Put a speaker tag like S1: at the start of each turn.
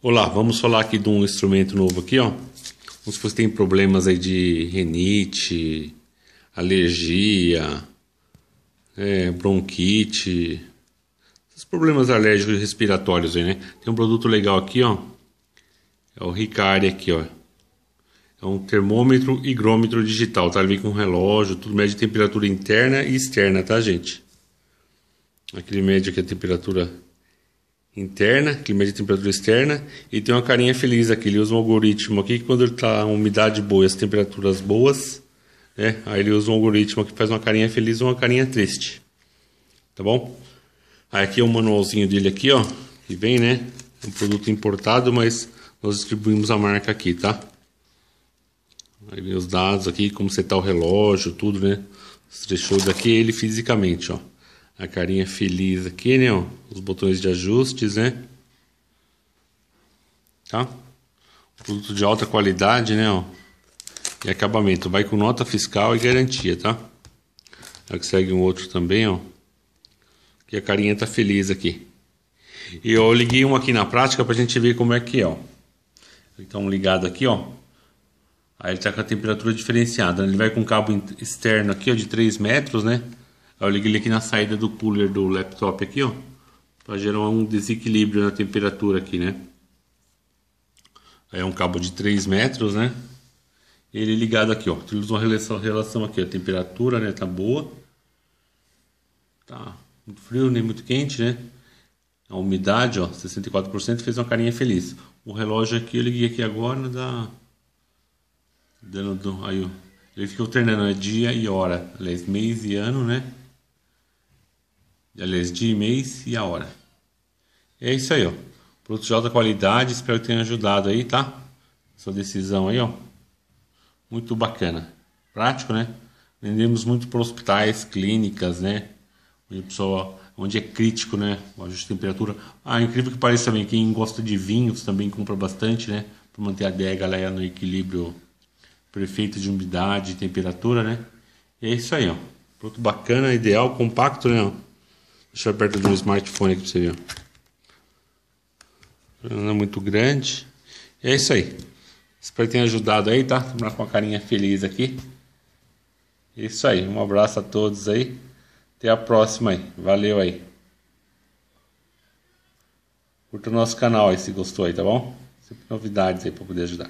S1: Olá, vamos falar aqui de um instrumento novo aqui, ó. Se você tem problemas aí de renite, alergia, é, bronquite, esses problemas alérgicos e respiratórios aí, né? Tem um produto legal aqui, ó. É o Ricari aqui, ó. É um termômetro e higrômetro digital, tá? Ele vem com relógio, tudo mede temperatura interna e externa, tá, gente? Aquele mede aqui a temperatura interna, que mede a temperatura externa, e tem uma carinha feliz aqui. Ele usa um algoritmo aqui que quando está a umidade boa e as temperaturas boas, né? Aí ele usa um algoritmo que faz uma carinha feliz ou uma carinha triste. Tá bom? Aí aqui é o um manualzinho dele aqui, ó, que vem, né? É um produto importado, mas nós distribuímos a marca aqui, tá? Aí vem os dados aqui, como setar o relógio, tudo, né? Os daqui aqui, ele fisicamente, ó a carinha feliz aqui, né? Ó, os botões de ajustes, né? Tá? Produto de alta qualidade, né? Ó, e acabamento. Vai com nota fiscal e garantia, tá? Aqui segue um outro também, ó. Que a carinha tá feliz aqui. E eu liguei um aqui na prática pra gente ver como é que é, ó. Então ligado aqui, ó. Aí ele tá com a temperatura diferenciada. Né? Ele vai com um cabo externo aqui, ó, de 3 metros, né? Eu liguei ele aqui na saída do cooler do laptop aqui, ó. Pra gerar um desequilíbrio na temperatura aqui, né? Aí é um cabo de 3 metros, né? Ele ligado aqui, ó. Temos uma relação, relação aqui, a temperatura, né? Tá boa. Tá muito frio, nem muito quente, né? A umidade, ó, 64%, fez uma carinha feliz. O relógio aqui, eu liguei aqui agora, dá... Dando, aí, ó. Ele fica alternando né? dia e hora, aliás, mês e ano, né? aliás, dia mês e a hora. é isso aí, ó. Produto de alta qualidade, espero que tenha ajudado aí, tá? Sua decisão aí, ó. Muito bacana. Prático, né? Vendemos muito para hospitais, clínicas, né? Onde a pessoa, onde é crítico, né? O ajuste de temperatura. Ah, é incrível que pareça também, quem gosta de vinhos também compra bastante, né? Para manter a adega lá no equilíbrio perfeito de umidade, temperatura, né? E é isso aí, ó. Produto bacana, ideal, compacto, né? Deixa eu perto do smartphone aqui pra você ver. Não é muito grande. é isso aí. Espero que tenha ajudado aí, tá? Tomar com uma carinha feliz aqui. É isso aí. Um abraço a todos aí. Até a próxima aí. Valeu aí. Curta o nosso canal aí se gostou aí, tá bom? Sempre novidades aí pra poder ajudar.